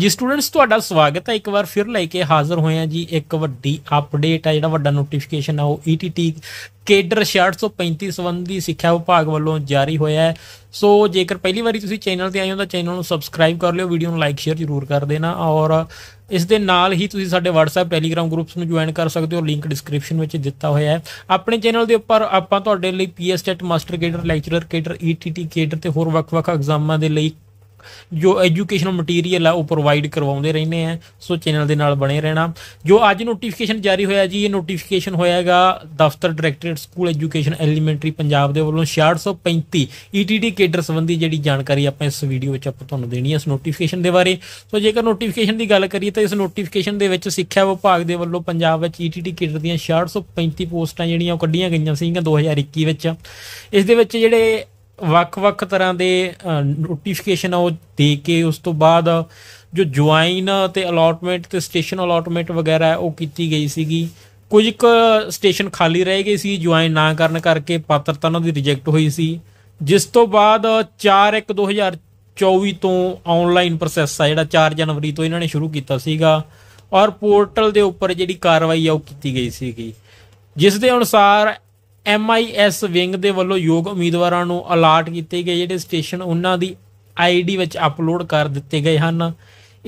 ਜੀ ਸਟੂਡੈਂਟਸ ਤੁਹਾਡਾ ਸਵਾਗਤ ਹੈ ਇੱਕ ਵਾਰ ਫਿਰ ਲੈ ਕੇ ਹਾਜ਼ਰ ਹੋਏ ਆ ਜੀ ਇੱਕ ਵੱਡੀ ਅਪਡੇਟ ਆ ਜਿਹੜਾ ਵੱਡਾ ਨੋਟੀਫਿਕੇਸ਼ਨ ਆ ਉਹ ETT ਕੇਡਰ 635 ਸੰਬੰਧੀ ਸਿੱਖਿਆ ਵਿਭਾਗ ਵੱਲੋਂ ਜਾਰੀ ਹੋਇਆ ਹੈ ਸੋ ਜੇਕਰ ਪਹਿਲੀ ਵਾਰੀ ਤੁਸੀਂ ਚੈਨਲ ਤੇ ਆਏ ਹੋ ਤਾਂ ਚੈਨਲ ਨੂੰ ਸਬਸਕ੍ਰਾਈਬ ਕਰ ਲਿਓ ਵੀਡੀਓ ਨੂੰ ਲਾਈਕ ਸ਼ੇਅਰ ਜ਼ਰੂਰ ਕਰ ਦੇਣਾ ਔਰ ਇਸ ਦੇ ਨਾਲ ਹੀ ਤੁਸੀਂ ਸਾਡੇ WhatsApp Telegram ਗਰੁੱਪਸ ਨੂੰ ਜੁਆਇਨ ਕਰ ਸਕਦੇ ਹੋ ਲਿੰਕ ਡਿਸਕ੍ਰਿਪਸ਼ਨ ਵਿੱਚ ਦਿੱਤਾ ਹੋਇਆ ਹੈ ਆਪਣੇ ਚੈਨਲ ਦੇ ਉੱਪਰ ਆਪਾਂ ਤੁਹਾਡੇ ਲਈ PSTET master cadre lecturer cadre ETT cadre ਤੇ ਹੋਰ ਵੱਖ-ਵੱਖ ਐਗਜ਼ਾਮਾਂ ਦੇ ਲਈ ਜੋ ਐਜੂਕੇਸ਼ਨਲ ਮਟੀਰੀਅਲ ਆ ਉਹ ਪ੍ਰੋਵਾਈਡ ਕਰਵਾਉਂਦੇ ਰਹਿੰਦੇ ਆ ਸੋ ਚੈਨਲ ਦੇ ਨਾਲ ਬਣੇ ਰਹਿਣਾ ਜੋ ਅੱਜ ਨੋਟੀਫਿਕੇਸ਼ਨ ਜਾਰੀ ਹੋਇਆ ਜੀ ਇਹ ਨੋਟੀਫਿਕੇਸ਼ਨ ਹੋਇਆਗਾ ਦਫ਼ਤਰ directorate school education elementary Punjab ਦੇ ਵੱਲੋਂ 635 ETT ਕੇਡਰ ਸੰਬੰਧੀ ਜਿਹੜੀ ਜਾਣਕਾਰੀ ਆਪਾਂ ਇਸ ਵੀਡੀਓ ਵਿੱਚ ਆਪਾਂ ਤੁਹਾਨੂੰ ਦੇਣੀ ਹੈ ਇਸ ਨੋਟੀਫਿਕੇਸ਼ਨ ਦੇ ਬਾਰੇ ਸੋ ਜੇਕਰ ਨੋਟੀਫਿਕੇਸ਼ਨ ਦੀ ਗੱਲ ਕਰੀਏ ਤਾਂ ਇਸ ਨੋਟੀਫਿਕੇਸ਼ਨ ਦੇ ਵਿੱਚ ਸਿੱਖਿਆ ਵਿਭਾਗ ਦੇ ਵੱਲੋਂ ਪੰਜਾਬ ਵਿੱਚ ETT ਕੇਡਰ ਦੀਆਂ 635 ਪੋਸਟਾਂ ਜਿਹੜੀਆਂ ਉਹ ਕੱਢੀਆਂ ਗਈਆਂ ਸੀਗੀਆਂ 2021 ਵਿੱਚ ਇਸ ਦੇ ਵਿੱਚ ਜਿਹੜੇ ਵੱਖ-ਵੱਖ ਤਰ੍ਹਾਂ ਦੇ ਨੋਟੀਫਿਕੇਸ਼ਨ ਆ ਉਹ ਦੇ ਕੇ ਉਸ ਤੋਂ ਬਾਅਦ ਜੋ ਜੁਆਇਨ ਤੇ ਅਲਾਟਮੈਂਟ ਤੇ ਸਟੇਸ਼ਨ ਅਲਾਟਮੈਂਟ ਵਗੈਰਾ ਉਹ ਕੀਤੀ ਗਈ ਸੀਗੀ ਕੁਝ ਕੁ ਸਟੇਸ਼ਨ ਖਾਲੀ ਰਹਿ ਗਏ ਸੀ ਜੁਆਇਨ ਨਾ ਕਰਨ ਕਰਕੇ ਪਾਤਰਤਾ ਉਹਨਾਂ ਦੀ ਰਿਜੈਕਟ ਹੋਈ ਸੀ ਜਿਸ ਤੋਂ ਬਾਅਦ 4 1 2024 ਤੋਂ ਆਨਲਾਈਨ ਪ੍ਰੋਸੈਸ ਆ ਜਿਹੜਾ 4 ਜਨਵਰੀ ਤੋਂ ਇਹਨਾਂ ਨੇ ਸ਼ੁਰੂ ਕੀਤਾ ਸੀਗਾ ਔਰ ਪੋਰਟਲ ਦੇ ਉੱਪਰ ਜਿਹੜੀ ਕਾਰਵਾਈ ਆ ਉਹ ਕੀਤੀ ਗਈ ਸੀਗੀ ਜਿਸ ਦੇ ਅਨੁਸਾਰ ਐਮਆਈਐਸ ਵਿੰਗ ਦੇ ਵੱਲੋਂ ਯੋਗ ਉਮੀਦਵਾਰਾਂ ਨੂੰ ਅਲਰਟ ਕੀਤੇ ਗਏ ਜਿਹੜੇ ਸਟੇਸ਼ਨ ਉਹਨਾਂ ਦੀ ਆਈਡੀ ਵਿੱਚ ਅਪਲੋਡ ਕਰ ਦਿੱਤੇ ਗਏ ਹਨ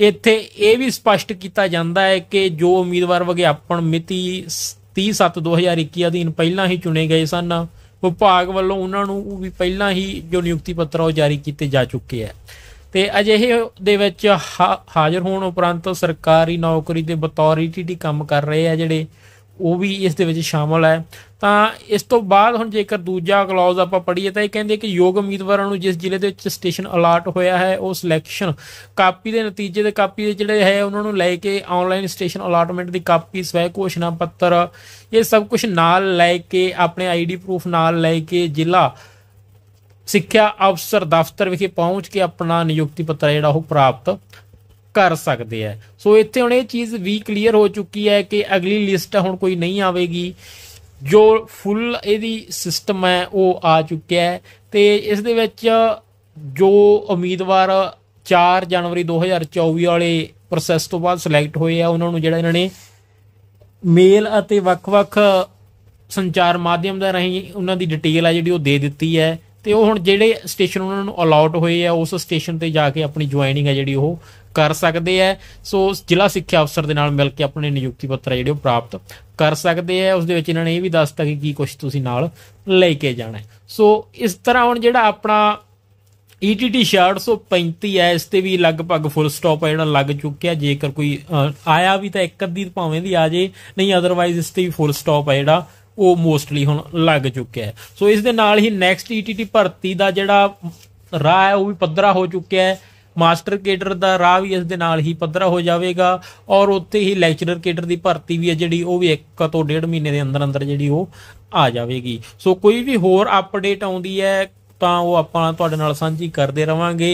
ਇੱਥੇ ਇਹ ਵੀ ਸਪਸ਼ਟ ਕੀਤਾ ਜਾਂਦਾ ਹੈ ਕਿ ਜੋ ਉਮੀਦਵਾਰ ਵਿਗਿਆਪਨ ਮਿਤੀ 30/7/2021 ਅਧੀਨ ਪਹਿਲਾਂ ਹੀ ਚੁਣੇ ਗਏ ਸਨ ਵਿਭਾਗ ਵੱਲੋਂ ਉਹਨਾਂ ਨੂੰ ਵੀ ਪਹਿਲਾਂ ਹੀ ਜੋ ਨਿਯੁਕਤੀ ਪੱਤਰ ਉਹ ਜਾਰੀ ਕੀਤੇ ਜਾ ਚੁੱਕੇ ਹੈ ਤੇ ਅਜਿਹੇ ਦੇ ਵਿੱਚ ਹਾਜ਼ਰ ਹੋਣ ਉਪਰੰਤ ਸਰਕਾਰੀ ਨੌਕਰੀ ਦੇ ਬਤੌਰ ਈਟੀਟੀ e ਕੰਮ ਕਰ ਰਹੇ ਆ ਜਿਹੜੇ ਉਹ ਵੀ ਇਸ ਦੇ ਵਿੱਚ ਸ਼ਾਮਲ ਹੈ ਤਾਂ ਇਸ ਤੋਂ ਬਾਅਦ ਹੁਣ ਜੇਕਰ ਦੂਜਾ ਕਲੌਜ਼ ਆਪਾਂ ਪੜ੍ਹੀਏ ਤਾਂ ਇਹ ਕਹਿੰਦੇ ਕਿ ਯੋਗ ਉਮੀਦਵਾਰਾਂ ਨੂੰ ਜਿਸ ਜ਼ਿਲ੍ਹੇ ਦੇ ਵਿੱਚ ਸਟੇਸ਼ਨ ਅਲਰਟ ਹੋਇਆ ਹੈ ਉਹ ਸਿਲੈਕਸ਼ਨ ਕਾਪੀ ਦੇ ਨਤੀਜੇ ਦੇ ਕਾਪੀ ਦੇ ਜਿਹੜੇ ਹੈ ਉਹਨਾਂ ਨੂੰ ਲੈ ਕੇ ਆਨਲਾਈਨ ਸਟੇਸ਼ਨ ਅਲਾਟਮੈਂਟ ਦੀ ਕਾਪੀ ਸਵੈ ਘੋਸ਼ਣਾ ਪੱਤਰ ਇਹ ਸਭ ਕੁਝ ਨਾਲ ਲੈ ਕੇ ਆਪਣੇ ਆਈਡੀ ਪ੍ਰੂਫ ਨਾਲ ਲੈ ਕੇ ਜ਼ਿਲ੍ਹਾ ਸਿੱਖਿਆ ਅਫਸਰ ਦਫ਼ਤਰ ਵਿਖੇ ਪਹੁੰਚ ਕੇ ਆਪਣਾ ਨਿਯੁਕਤੀ ਪੱਤਰ ਜਿਹੜਾ ਉਹ ਪ੍ਰਾਪਤ ਕਰ ਸਕਦੇ ਆ ਸੋ ਇੱਥੇ ਹੁਣ ਇਹ ਚੀਜ਼ ਵੀ ਕਲੀਅਰ ਹੋ ਚੁੱਕੀ ਹੈ ਕਿ ਅਗਲੀ ਲਿਸਟ ਹੁਣ ਕੋਈ ਨਹੀਂ ਆਵੇਗੀ ਜੋ ਫੁੱਲ ਇਹਦੀ ਸਿਸਟਮ ਹੈ ਉਹ ਆ ਚੁੱਕਿਆ ਹੈ ਤੇ ਇਸ ਦੇ ਵਿੱਚ ਜੋ ਉਮੀਦਵਾਰ 4 ਜਨਵਰੀ 2024 ਵਾਲੇ ਪ੍ਰੋਸੈਸ ਤੋਂ ਬਾਅਦ ਸਿਲੈਕਟ ਹੋਏ ਆ ਉਹਨਾਂ ਨੂੰ ਜਿਹੜਾ ਇਹਨਾਂ ਨੇ ਮੇਲ ਅਤੇ ਵੱਖ-ਵੱਖ ਸੰਚਾਰ ਮਾਧਿਅਮ ਦਾ ਰਹੀ ਉਹਨਾਂ ਦੀ ਡਿਟੇਲ ਆ ਜਿਹੜੀ ਉਹ ਦੇ ਦਿੱਤੀ ਹੈ ਤੇ ਉਹ ਹੁਣ ਜਿਹੜੇ ਸਟੇਸ਼ਨ ਉਹਨਾਂ ਨੂੰ ਅਲਾਟ ਹੋਏ ਆ ਉਸ ਸਟੇਸ਼ਨ ਤੇ ਜਾ ਕੇ ਆਪਣੀ ਜੁਆਇਨਿੰਗ ਆ ਜਿਹੜੀ ਉਹ ਕਰ ਸਕਦੇ ਆ ਸੋ ਜ਼ਿਲ੍ਹਾ ਸਿੱਖਿਆ ਅਫਸਰ ਦੇ ਨਾਲ ਮਿਲ ਕੇ ਆਪਣੇ ਨਿਯੁਕਤੀ ਪੱਤਰ ਜਿਹੜੇ ਉਹ ਪ੍ਰਾਪਤ ਕਰ ਸਕਦੇ ਆ ਉਸ ਦੇ ਵਿੱਚ ਇਹਨਾਂ ਨੇ ਇਹ ਵੀ ਦੱਸਤਾ ਕਿ ਕੀ ਕੁਝ ਤੁਸੀਂ ਨਾਲ ਲੈ ਕੇ ਜਾਣਾ ਸੋ ਇਸ ਤਰ੍ਹਾਂ ਹੁਣ ਜਿਹੜਾ ਆਪਣਾ ETT 635 ਹੈ ਇਸ ਤੇ ਵੀ ਲਗਭਗ ਫੁੱਲ ਸਟਾਪ ਹੈ ਜਿਹੜਾ ਲੱਗ ਚੁੱਕਿਆ ਜੇਕਰ ਕੋਈ ਆਇਆ ਵੀ ਤਾਂ ਇੱਕ ਅੱਧੀ ਭਾਵੇਂ ਦੀ ਆ ਜੇ ਨਹੀਂ ਅਦਰਵਾਈਜ਼ ਇਸ ਤੇ ਵੀ ਫੁੱਲ ਸਟਾਪ ਹੈ ਜਿਹੜਾ ਉਹ ਮੋਸਟਲੀ ਹੁਣ ਲੱਗ ਚੁੱਕਿਆ ਹੈ ਸੋ ਇਸ ਦੇ ਨਾਲ ਹੀ ਨੈਕਸਟ ਈਟੀਟੀ e ਭਰਤੀ ਦਾ ਜਿਹੜਾ ਰਾਹ ਹੈ ਉਹ ਵੀ ਪੱਧਰਾ ਹੋ ਚੁੱਕਿਆ ਹੈ ਮਾਸਟਰ ਕੇਡਰ ਦਾ ਰਾਹ ਵੀ ਇਸ ਦੇ ਨਾਲ ਹੀ ਪੱਧਰਾ ਹੋ ਜਾਵੇਗਾ ਔਰ ਉੱਥੇ ਹੀ ਲੈਕਚਰਰ ਕੇਡਰ ਦੀ ਭਰਤੀ ਵੀ ਹੈ ਜਿਹੜੀ ਉਹ ਵੀ ਇੱਕ ਤੋਂ ਡੇਢ ਮਹੀਨੇ ਦੇ ਅੰਦਰ ਅੰਦਰ ਜਿਹੜੀ ਉਹ ਆ ਜਾਵੇਗੀ ਸੋ ਕੋਈ ਵੀ ਹੋਰ ਅਪਡੇਟ ਆਉਂਦੀ ਹੈ ਤਾਂ ਉਹ ਆਪਾਂ ਤੁਹਾਡੇ ਨਾਲ ਸਾਂਝੀ ਕਰਦੇ ਰਵਾਂਗੇ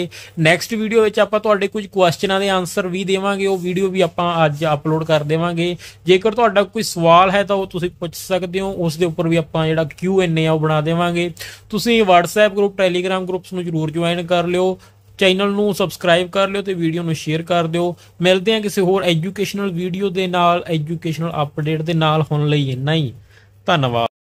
ਨੈਕਸਟ ਵੀਡੀਓ ਵਿੱਚ ਆਪਾਂ ਤੁਹਾਡੇ ਕੁਝ ਕੁਐਸਚਨਾਂ ਦੇ ਆਨਸਰ ਵੀ ਦੇਵਾਂਗੇ ਉਹ ਵੀਡੀਓ ਵੀ ਆਪਾਂ ਅੱਜ ਅਪਲੋਡ ਕਰ ਦੇਵਾਂਗੇ ਜੇਕਰ ਤੁਹਾਡਾ ਕੋਈ ਸਵਾਲ ਹੈ ਤਾਂ ਉਹ ਤੁਸੀਂ ਪੁੱਛ ਸਕਦੇ ਹੋ ਉਸ ਦੇ ਉੱਪਰ ਵੀ ਆਪਾਂ ਜਿਹੜਾ ਕਿਊ ਏ ਆ ਉਹ ਬਣਾ ਦੇਵਾਂਗੇ ਤੁਸੀਂ WhatsApp ਗਰੁੱਪ Telegram ਗਰੁੱਪਸ ਨੂੰ ਜਰੂਰ ਜੁਆਇਨ ਕਰ ਲਿਓ ਚੈਨਲ ਨੂੰ ਸਬਸਕ੍ਰਾਈਬ ਕਰ ਲਿਓ ਤੇ ਵੀਡੀਓ ਨੂੰ ਸ਼ੇਅਰ ਕਰ ਦਿਓ ਮਿਲਦੇ ਹਾਂ ਕਿਸੇ ਹੋਰ ਐਜੂਕੇਸ਼ਨਲ ਵੀਡੀਓ ਦੇ ਨਾਲ ਐਜੂਕੇਸ਼ਨਲ ਅਪਡੇਟ ਦੇ ਨਾਲ ਹੁਣ ਲਈ ਇੰਨਾ ਹੀ ਧੰਨਵਾਦ